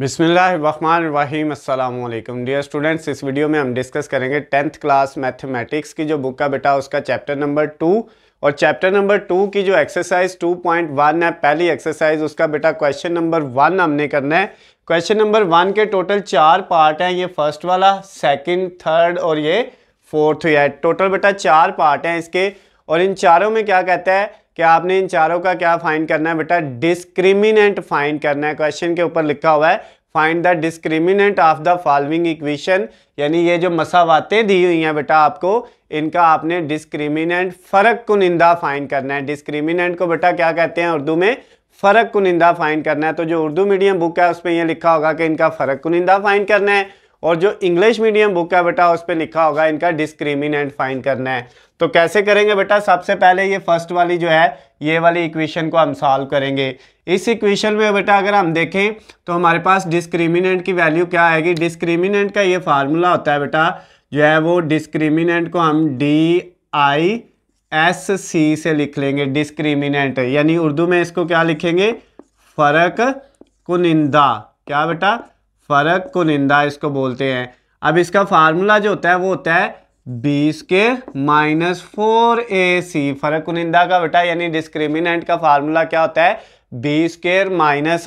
बिसमीम अल्लाम dear students इस वीडियो में हम डिस्कस करेंगे टेंथ क्लास मैथमेटिक्स की जो बुक का बेटा उसका चैप्टर नंबर टू और चैप्टर नंबर टू की जो एक्सरसाइज 2.1 है पहली एक्सरसाइज उसका बेटा क्वेश्चन नंबर वन हमने करना है क्वेश्चन नंबर वन के टोटल चार पार्ट हैं ये फर्स्ट वाला सेकंड थर्ड और ये फोर्थ है टोटल बेटा चार पार्ट हैं इसके और इन चारों में क्या कहता है कि आपने इन चारों का क्या फाइंड करना है बेटा डिस्क्रिमिनेंट फाइंड करना है क्वेश्चन के ऊपर लिखा हुआ है find the discriminant of the following equation यानी ये जो मसावातें दी हुई हैं बेटा आपको इनका आपने डिस्क्रिमिनेंट फ़र्क कुनिंदा फाइंड करना है डिस्क्रिमिनेंट को बेटा क्या कहते हैं उर्दू में फ़र्क कुनिंदा फाइंड करना है तो जो उर्दू मीडियम बुक है उसमें यह लिखा होगा कि इनका फ़र्क कुनिंदा फाइंड करना है और जो इंग्लिश मीडियम बुक है बेटा उस पर लिखा होगा इनका डिस्क्रिमिनेंट फाइंड करना है तो कैसे करेंगे बेटा सबसे पहले ये फर्स्ट वाली जो है ये वाली इक्वेशन को हम सॉल्व करेंगे इस इक्वेशन में बेटा अगर हम देखें तो हमारे पास डिस्क्रिमिनेंट की वैल्यू क्या आएगी डिस्क्रिमिनेंट का ये फार्मूला होता है बेटा जो है वो डिस्क्रिमिनेंट को हम डी आई एस सी से लिख लेंगे डिस्क्रिमिनेंट यानी उर्दू में इसको क्या लिखेंगे फ़र्क कुनिंदा क्या बेटा फ़र्क कुनिंदा इसको बोलते हैं अब इसका फार्मूला जो होता है वो होता है बीस के माइनस फोर ए सी फर्क कुनिंदा का बेटा यानी डिस्क्रिमिनेंट का फार्मूला क्या होता है B square minus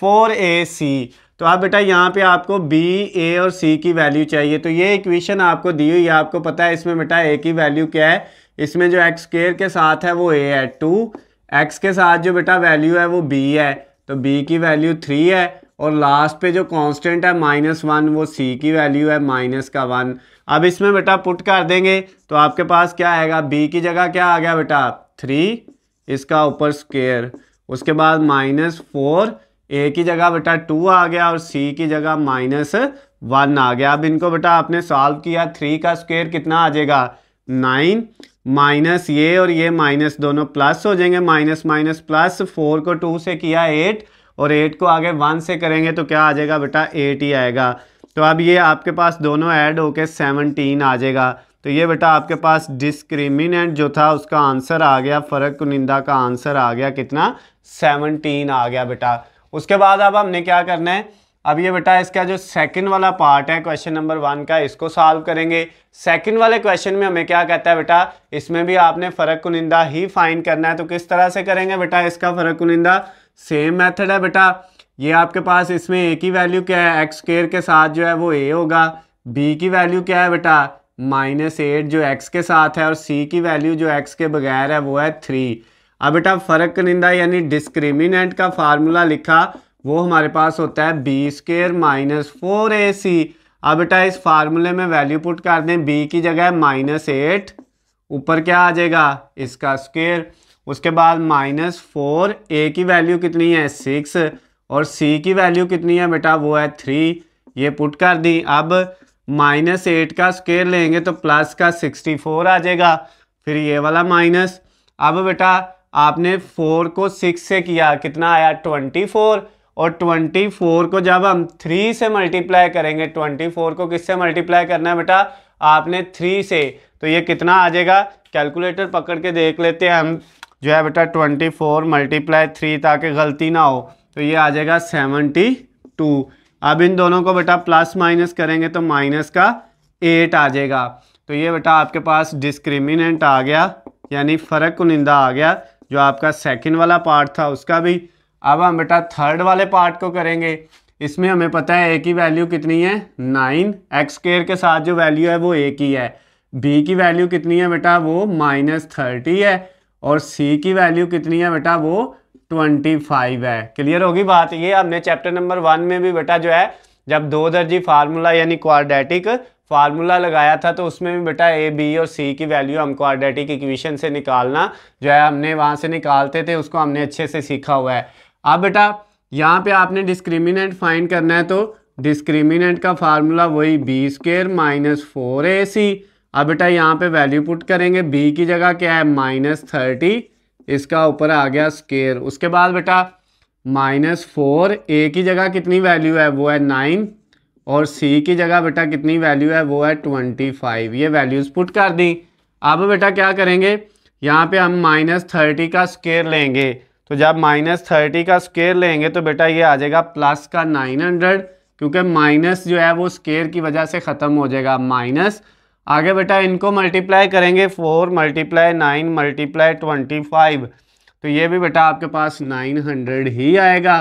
four A C तो आप बेटा यहाँ पे आपको बी ए और सी की वैल्यू चाहिए तो ये इक्वेशन आपको दी हुई है आपको पता है इसमें बेटा ए की वैल्यू क्या है इसमें जो एक्स स्केयर के साथ है वो ए है टू एक्स के साथ जो बेटा वैल्यू है वो बी है तो बी की वैल्यू थ्री है और लास्ट पे जो कांस्टेंट है माइनस वन वो सी की वैल्यू है माइनस का वन अब इसमें बेटा पुट कर देंगे तो आपके पास क्या आएगा बी की जगह क्या आ गया बेटा थ्री इसका ऊपर स्केयर उसके बाद माइनस फोर ए की जगह बेटा टू आ गया और सी की जगह माइनस वन आ गया अब इनको बेटा आपने सॉल्व किया थ्री का स्क्वेयर कितना आ जाएगा नाइन माइनस ये और ये माइनस दोनों प्लस हो जाएंगे माइनस माइनस प्लस फोर को टू से किया एट और एट को आगे वन से करेंगे तो क्या आ जाएगा बेटा एट ही आएगा तो अब ये आपके पास दोनों ऐड होके सेवनटीन आ जाएगा तो ये बेटा आपके पास डिस्क्रिमिनेंट जो था उसका आंसर आ गया फ़र्क कुनिंदा का आंसर आ गया कितना सेवनटीन आ गया बेटा उसके बाद अब हमने क्या करना है अब ये बेटा इसका जो सेकंड वाला पार्ट है क्वेश्चन नंबर वन का इसको सॉल्व करेंगे सेकंड वाले क्वेश्चन में हमें क्या कहता है बेटा इसमें भी आपने फ़र्क कुनिंदा ही फाइन करना है तो किस तरह से करेंगे बेटा इसका फ़र्क कुनिंदा सेम मेथड है बेटा ये आपके पास इसमें ए की वैल्यू क्या है एक्स स्केयर के साथ जो है वो ए होगा बी की वैल्यू क्या है बेटा माइनस एट जो एक्स के साथ है और सी की वैल्यू जो एक्स के बगैर है वो है थ्री अब बेटा फ़र्क निंदा यानी डिस्क्रिमिनेंट का फार्मूला लिखा वो हमारे पास होता है B square minus four A C अब बेटा इस फार्मूले में वैल्यू पुट कर दें बी की जगह माइनस एट ऊपर क्या आ जाएगा इसका स्केयर उसके बाद माइनस फोर ए की वैल्यू कितनी है सिक्स और सी की वैल्यू कितनी है बेटा वो है थ्री ये पुट कर दी अब माइनस एट का स्केयर लेंगे तो प्लस का सिक्सटी फोर आ जाएगा फिर ये वाला माइनस अब बेटा आपने फोर को सिक्स से किया कितना आया ट्वेंटी फोर और ट्वेंटी फोर को जब हम थ्री से मल्टीप्लाई करेंगे ट्वेंटी फोर को किससे मल्टीप्लाई करना है बेटा आपने थ्री से तो ये कितना आ जाएगा कैलकुलेटर पकड़ के देख लेते हैं हम जो है बेटा ट्वेंटी फोर मल्टीप्लाई थ्री ताकि गलती ना हो तो ये आ जाएगा सेवनटी टू अब इन दोनों को बेटा प्लस माइनस करेंगे तो माइनस का एट आ जाएगा तो ये बेटा आपके पास डिस्क्रिमिनेंट आ गया यानी फ़र्क कुनिंदा आ गया जो आपका सेकंड वाला पार्ट था उसका भी अब हम बेटा थर्ड वाले पार्ट को करेंगे इसमें हमें पता है ए की वैल्यू कितनी है नाइन एक्स स्केयर के साथ जो वैल्यू है वो ए की है बी की वैल्यू कितनी है बेटा वो माइनस थर्टी है और सी की वैल्यू कितनी है बेटा वो ट्वेंटी फाइव है क्लियर होगी बात ये हमने चैप्टर नंबर वन में भी बेटा जो है जब दो दर्जी फार्मूला यानी क्वारडेटिक फार्मूला लगाया था तो उसमें भी बेटा ए बी और सी की वैल्यू हम क्वारडेटिक इक्वेशन से निकालना जो है हमने वहाँ से निकालते थे उसको हमने अच्छे से सीखा हुआ है अब बेटा यहाँ पे आपने डिस्क्रिमिनेंट फाइंड करना है तो डिस्क्रिमिनेंट का फार्मूला वही B square minus four A C अब बेटा यहाँ पे वैल्यू पुट करेंगे बी की जगह क्या है माइनस थर्टी इसका ऊपर आ गया स्केयर उसके बाद बेटा माइनस फोर ए की जगह कितनी वैल्यू है वो है नाइन और सी की जगह बेटा कितनी वैल्यू है वो है ट्वेंटी फाइव ये वैल्यूज़ पुट कर दी अब बेटा क्या करेंगे यहाँ पे हम माइनस थर्टी का स्केयर लेंगे तो जब माइनस थर्टी का स्केयर लेंगे तो बेटा ये आ जाएगा प्लस का नाइन हंड्रेड क्योंकि माइनस जो है वो स्केयर की वजह से ख़त्म हो जाएगा माइनस आगे बेटा इनको मल्टीप्लाई करेंगे four multiply nine multiply twenty five तो ये भी बेटा आपके पास नाइन हंड्रेड ही आएगा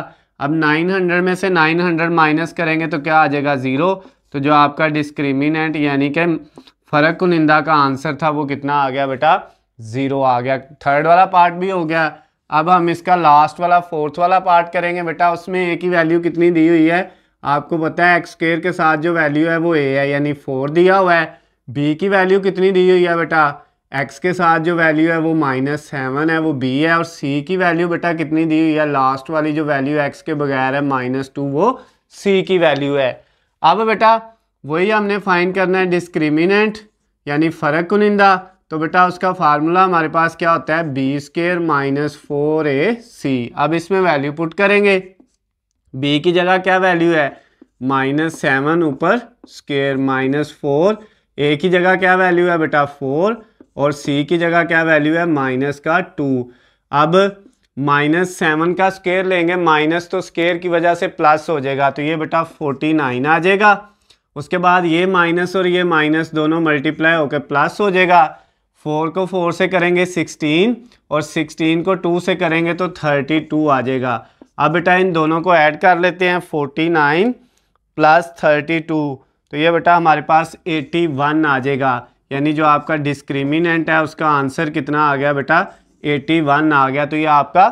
अब नाइन हंड्रेड में से नाइन हंड्रेड माइनस करेंगे तो क्या आ जाएगा ज़ीरो तो जो आपका डिस्क्रिमिनेंट यानी कि फ़र्क कुनिंदा का आंसर था वो कितना आ गया बेटा ज़ीरो आ गया थर्ड वाला पार्ट भी हो गया अब हम इसका लास्ट वाला फोर्थ वाला पार्ट करेंगे बेटा उसमें ए की वैल्यू कितनी दी हुई है आपको पता है एक्सकेयर के साथ जो वैल्यू है वो ए है यानी फोर दिया हुआ है बी की वैल्यू कितनी दी हुई है बेटा एक्स के साथ जो वैल्यू है वो माइनस सेवन है वो बी है और सी की वैल्यू बेटा कितनी दी हुई है लास्ट वाली जो वैल्यू एक्स के बगैर है माइनस टू वो सी की वैल्यू है अब बेटा वही हमने फाइंड करना है डिस्क्रिमिनेंट यानी फ़र्क कुनिंदा तो बेटा उसका फार्मूला हमारे पास क्या होता है B square minus four A C अब इसमें वैल्यू पुट करेंगे बी की जगह क्या वैल्यू है माइनस सेवन ऊपर स्केयर माइनस फोर ए की जगह क्या वैल्यू है बेटा फोर और सी की जगह क्या वैल्यू है माइनस का टू अब माइनस सेवन का स्केयर लेंगे माइनस तो स्केयर की वजह से प्लस हो जाएगा तो ये बेटा फोर्टी नाइन आ जाएगा उसके बाद ये माइनस और ये माइनस दोनों मल्टीप्लाई होकर प्लस हो जाएगा फोर को फोर से करेंगे सिक्सटीन और सिक्सटीन को टू से करेंगे तो थर्टी टू आ जाएगा अब बेटा इन दोनों को ऐड कर लेते हैं forty nine plus thirty two तो ये बेटा हमारे पास 81 आ जाएगा यानी जो आपका डिस्क्रिमिनेंट है उसका आंसर कितना आ गया बेटा 81 आ गया तो ये आपका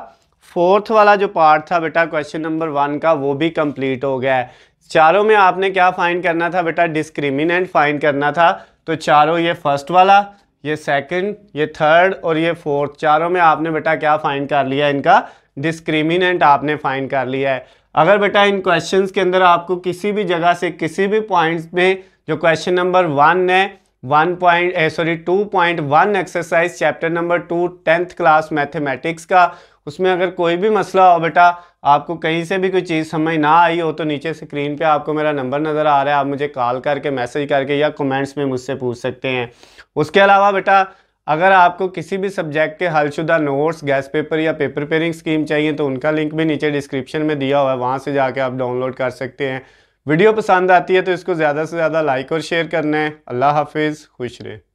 फोर्थ वाला जो पार्ट था बेटा क्वेश्चन नंबर वन का वो भी कंप्लीट हो गया है चारों में आपने क्या फाइंड करना था बेटा डिस्क्रिमिनेंट फाइंड करना था तो चारों ये फर्स्ट वाला ये सेकंड ये थर्ड और ये फोर्थ चारों में आपने बेटा क्या फाइंड कर लिया इनका डिस्क्रिमिनेंट आपने फाइंड कर लिया है अगर बेटा इन क्वेश्चंस के अंदर आपको किसी भी जगह से किसी भी पॉइंट्स में जो क्वेश्चन नंबर वन है one point sorry two point one exercise chapter number two tenth class mathematics का उसमें अगर कोई भी मसला हो बेटा आपको कहीं से भी कोई चीज़ समझ ना आई हो तो नीचे स्क्रीन पे आपको मेरा नंबर नज़र आ रहा है आप मुझे कॉल करके मैसेज करके या कमेंट्स में मुझसे पूछ सकते हैं उसके अलावा बेटा अगर आपको किसी भी सब्जेक्ट के हलशुदा नोट्स गैस पेपर या पेपर पेयरिंग स्कीम चाहिए तो उनका लिंक भी नीचे डिस्क्रिप्शन में दिया हुआ है वहाँ से जाके आप डाउनलोड कर सकते हैं वीडियो पसंद आती है तो इसको ज़्यादा से ज़्यादा लाइक और शेयर करना है अल्लाह हाफिज़ खुश रहे